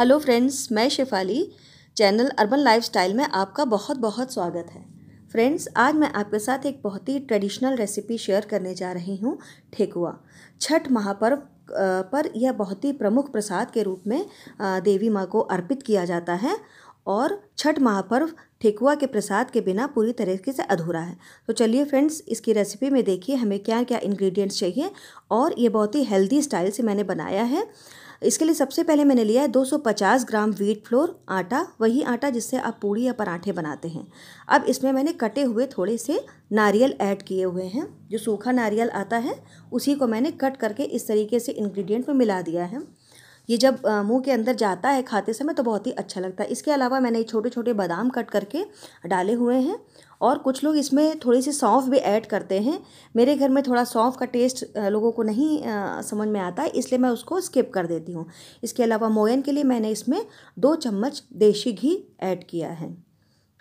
hello friends मैं Shefali channel urban lifestyle में आपका बहुत बहुत स्वागत है फ्रेंड्स आज मैं आपके साथ एक बहुत ही ट्रेडिशनल रेसिपी शेयर करने जा रही हूँ ठेकुआ छठ महापर्व पर यह बहुत ही प्रमुख प्रसाद के रूप में देवी माँ को अर्पित किया जाता है और छठ महापर्व ठेकुआ के प्रसाद के बिना पूरी तरीके से अधूरा है तो चलिए फ्रेंड्स इसकी रेसिपी में देखिए हमें क्या क्या इंग्रेडिएंट्स चाहिए और ये बहुत ही हेल्दी स्टाइल से मैंने बनाया है इसके लिए सबसे पहले मैंने लिया है 250 ग्राम व्हीट फ्लोर आटा वही आटा जिससे आप पूड़ी या पराठे बनाते हैं अब इसमें मैंने कटे हुए थोड़े से नारियल ऐड किए हुए हैं जो सूखा नारियल आता है उसी को मैंने कट करके इस तरीके से इंग्रेडिएंट में मिला दिया है ये जब मुंह के अंदर जाता है खाते समय तो बहुत ही अच्छा लगता है इसके अलावा मैंने छोटे छोटे बादाम कट करके डाले हुए हैं और कुछ लोग इसमें थोड़ी सी सौंफ भी ऐड करते हैं मेरे घर में थोड़ा सौंफ का टेस्ट लोगों को नहीं समझ में आता है इसलिए मैं उसको स्किप कर देती हूँ इसके अलावा मोयन के लिए मैंने इसमें दो चम्मच देशी घी ऐड किया है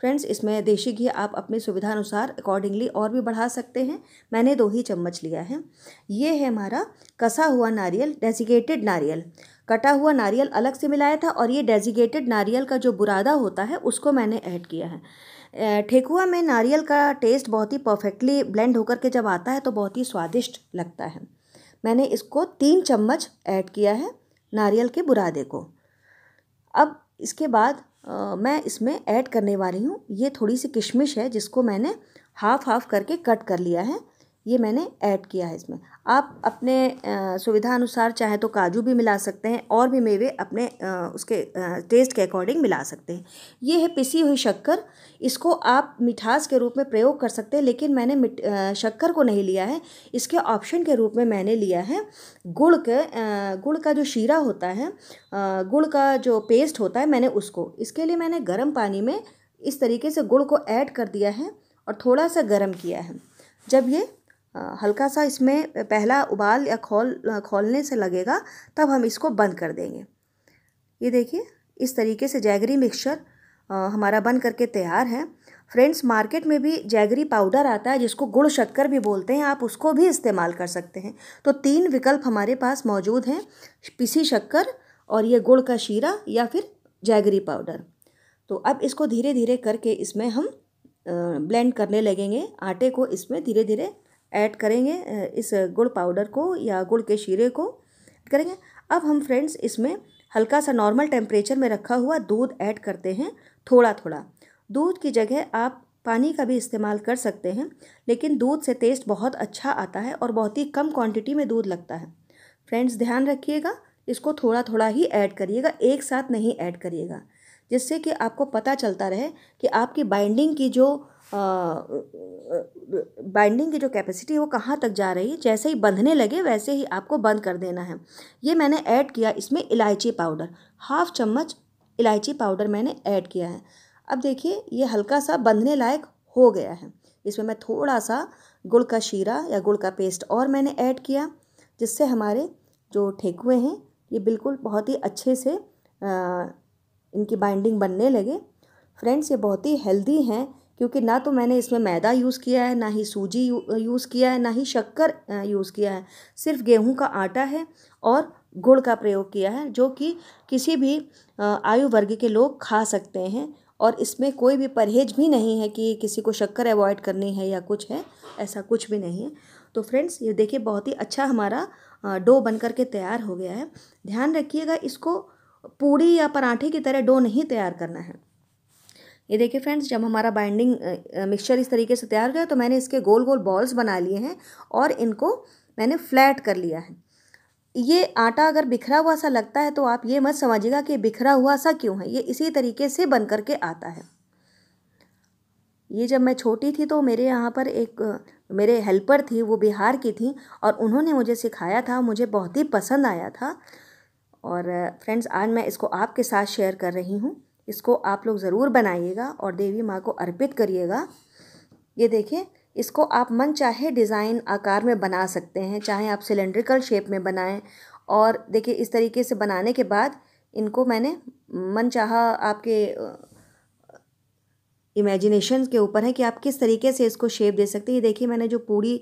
फ्रेंड्स इसमें देसी घी आप अपनी सुविधा अनुसार अकॉर्डिंगली और भी बढ़ा सकते हैं मैंने दो ही चम्मच लिया है ये है हमारा कसा हुआ नारियल डेजिगेटेड नारियल कटा हुआ नारियल अलग से मिलाया था और ये डेजिगेटेड नारियल का जो बुरादा होता है उसको मैंने ऐड किया है ठेकुआ में नारियल का टेस्ट बहुत ही परफेक्टली ब्लेंड होकर के जब आता है तो बहुत ही स्वादिष्ट लगता है मैंने इसको तीन चम्मच ऐड किया है नारियल के बुरादे को अब इसके बाद आ, मैं इसमें ऐड करने वाली हूँ ये थोड़ी सी किशमिश है जिसको मैंने हाफ़ हाफ़ करके कट कर लिया है ये मैंने ऐड किया है इसमें आप अपने सुविधा अनुसार चाहे तो काजू भी मिला सकते हैं और भी मेवे अपने उसके टेस्ट के अकॉर्डिंग मिला सकते हैं ये है पिसी हुई शक्कर इसको आप मिठास के रूप में प्रयोग कर सकते हैं लेकिन मैंने शक्कर को नहीं लिया है इसके ऑप्शन के रूप में मैंने लिया है गुड़ के गुड़ का जो शीरा होता है गुड़ का जो पेस्ट होता है मैंने उसको इसके लिए मैंने गर्म पानी में इस तरीके से गुड़ को ऐड कर दिया है और थोड़ा सा गर्म किया है जब ये हल्का सा इसमें पहला उबाल या खोल खोलने से लगेगा तब हम इसको बंद कर देंगे ये देखिए इस तरीके से जैगरी मिक्सचर हमारा बन करके तैयार है फ्रेंड्स मार्केट में भी जैगरी पाउडर आता है जिसको गुड़ शक्कर भी बोलते हैं आप उसको भी इस्तेमाल कर सकते हैं तो तीन विकल्प हमारे पास मौजूद हैं पिसी शक्कर और ये गुड़ का शीरा या फिर जैगरी पाउडर तो अब इसको धीरे धीरे करके इसमें हम ब्लेंड करने लगेंगे आटे को इसमें धीरे धीरे ऐड करेंगे इस गुड़ पाउडर को या गुड़ के शीरे को करेंगे अब हम फ्रेंड्स इसमें हल्का सा नॉर्मल टेम्परेचर में रखा हुआ दूध ऐड करते हैं थोड़ा थोड़ा दूध की जगह आप पानी का भी इस्तेमाल कर सकते हैं लेकिन दूध से टेस्ट बहुत अच्छा आता है और बहुत ही कम क्वांटिटी में दूध लगता है फ्रेंड्स ध्यान रखिएगा इसको थोड़ा थोड़ा ही ऐड करिएगा एक साथ नहीं ऐड करिएगा जिससे कि आपको पता चलता रहे कि आपकी बाइंडिंग की जो बाइंडिंग की जो कैपेसिटी है वो कहाँ तक जा रही है जैसे ही बंधने लगे वैसे ही आपको बंद कर देना है ये मैंने ऐड किया इसमें इलायची पाउडर हाफ चम्मच इलायची पाउडर मैंने ऐड किया है अब देखिए ये हल्का सा बंधने लायक हो गया है इसमें मैं थोड़ा सा गुड़ का शीरा या गुड़ का पेस्ट और मैंने ऐड किया जिससे हमारे जो ठेकुए हैं ये बिल्कुल बहुत ही अच्छे से आ, इनकी बाइंडिंग बनने लगे फ्रेंड्स ये बहुत ही हेल्दी हैं क्योंकि ना तो मैंने इसमें मैदा यूज़ किया है ना ही सूजी यूज़ किया है ना ही शक्कर यूज़ किया है सिर्फ गेहूं का आटा है और गुड़ का प्रयोग किया है जो कि किसी भी आयु वर्ग के लोग खा सकते हैं और इसमें कोई भी परहेज भी नहीं है कि किसी को शक्कर अवॉइड करनी है या कुछ है ऐसा कुछ भी नहीं है तो फ्रेंड्स ये देखिए बहुत ही अच्छा हमारा डो बन कर के तैयार हो गया है ध्यान रखिएगा इसको पूड़ी या पराठे की तरह डो नहीं तैयार करना है ये देखिए फ्रेंड्स जब हमारा बाइंडिंग मिक्सचर इस तरीके से तैयार गया तो मैंने इसके गोल गोल बॉल्स बना लिए हैं और इनको मैंने फ्लैट कर लिया है ये आटा अगर बिखरा हुआ सा लगता है तो आप ये मत समझिएगा कि बिखरा हुआ सा क्यों है ये इसी तरीके से बन करके आता है ये जब मैं छोटी थी तो मेरे यहाँ पर एक मेरे हेल्पर थी वो बिहार की थी और उन्होंने मुझे सिखाया था मुझे बहुत ही पसंद आया था और फ्रेंड्स आज मैं इसको आपके साथ शेयर कर रही हूँ इसको आप लोग ज़रूर बनाइएगा और देवी माँ को अर्पित करिएगा ये देखिए इसको आप मन चाहे डिज़ाइन आकार में बना सकते हैं चाहे आप सिलेंड्रिकल शेप में बनाएं और देखिए इस तरीके से बनाने के बाद इनको मैंने मन चाह आपके इमेजिनेशन के ऊपर है कि आप किस तरीके से इसको शेप दे सकते हैं देखिए मैंने जो पूरी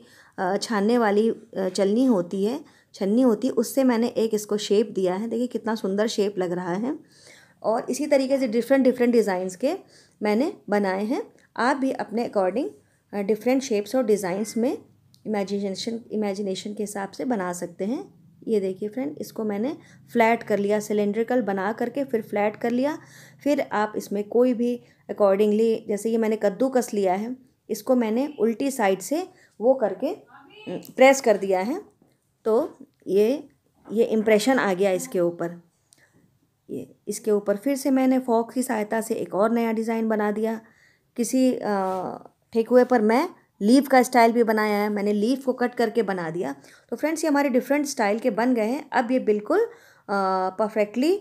छानने वाली चलनी होती है छन्नी होती है उससे मैंने एक इसको शेप दिया है देखिए कितना सुंदर शेप लग रहा है और इसी तरीके से डिफरेंट डिफरेंट डिज़ाइंस के मैंने बनाए हैं आप भी अपने अकॉर्डिंग डिफरेंट शेप्स और डिज़ाइंस में इमेजिनेशन इमेजिनेशन के हिसाब से बना सकते हैं ये देखिए फ्रेंड इसको मैंने फ्लैट कर लिया सिलेंड्रिकल बना करके फिर फ्लैट कर लिया फिर आप इसमें कोई भी अकॉर्डिंगली जैसे ये मैंने कद्दू कस लिया है इसको मैंने उल्टी साइड से वो करके प्रेस कर दिया है तो ये ये इम्प्रेशन आ गया इसके ऊपर ये इसके ऊपर फिर से मैंने फॉक की सहायता से एक और नया डिज़ाइन बना दिया किसी ठेकुए पर मैं लीव का स्टाइल भी बनाया है मैंने लीव को कट करके बना दिया तो फ्रेंड्स ये हमारे डिफरेंट स्टाइल के बन गए हैं अब ये बिल्कुल परफेक्टली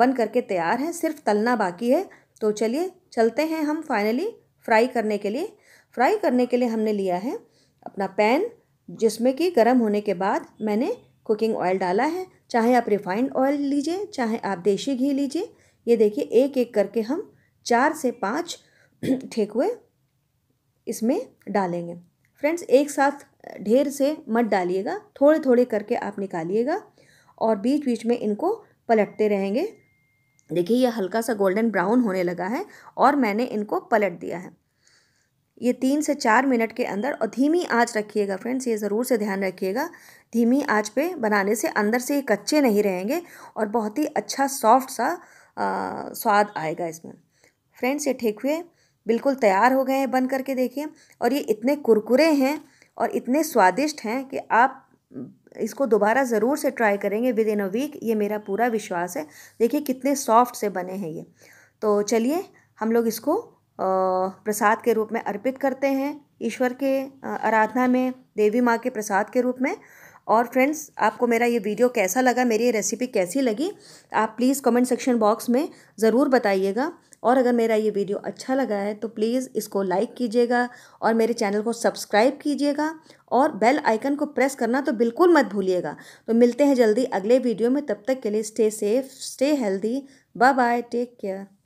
बन करके तैयार हैं सिर्फ तलना बाकी है तो चलिए चलते हैं हम फाइनली फ्राई करने के लिए फ्राई करने के लिए हमने लिया है अपना पैन जिसमें कि गर्म होने के बाद मैंने कुकिंग ऑयल डाला है चाहे आप रिफाइंड ऑयल लीजिए चाहे आप देशी घी लीजिए ये देखिए एक एक करके हम चार से पाँच ठेकुए इसमें डालेंगे फ्रेंड्स एक साथ ढेर से मत डालिएगा थोड़े थोड़े करके आप निकालिएगा और बीच बीच में इनको पलटते रहेंगे देखिए ये हल्का सा गोल्डन ब्राउन होने लगा है और मैंने इनको पलट दिया है ये तीन से चार मिनट के अंदर और धीमी आँच रखिएगा फ्रेंड्स ये ज़रूर से ध्यान रखिएगा धीमी आँच पे बनाने से अंदर से ये कच्चे नहीं रहेंगे और बहुत ही अच्छा सॉफ्ट सा स्वाद आएगा इसमें फ्रेंड्स ये ठेकुए बिल्कुल तैयार हो गए हैं बन करके देखिए और ये इतने कुरकुरे हैं और इतने स्वादिष्ट हैं कि आप इसको दोबारा ज़रूर से ट्राई करेंगे विद इन अ वीक ये मेरा पूरा विश्वास है देखिए कितने सॉफ्ट से बने हैं ये तो चलिए हम लोग इसको प्रसाद के रूप में अर्पित करते हैं ईश्वर के आराधना में देवी माँ के प्रसाद के रूप में और फ्रेंड्स आपको मेरा ये वीडियो कैसा लगा मेरी ये रेसिपी कैसी लगी आप प्लीज़ कमेंट सेक्शन बॉक्स में ज़रूर बताइएगा और अगर मेरा ये वीडियो अच्छा लगा है तो प्लीज़ इसको लाइक कीजिएगा और मेरे चैनल को सब्सक्राइब कीजिएगा और बेल आइकन को प्रेस करना तो बिल्कुल मत भूलिएगा तो मिलते हैं जल्दी अगले वीडियो में तब तक के लिए stay safe stay healthy bye bye take care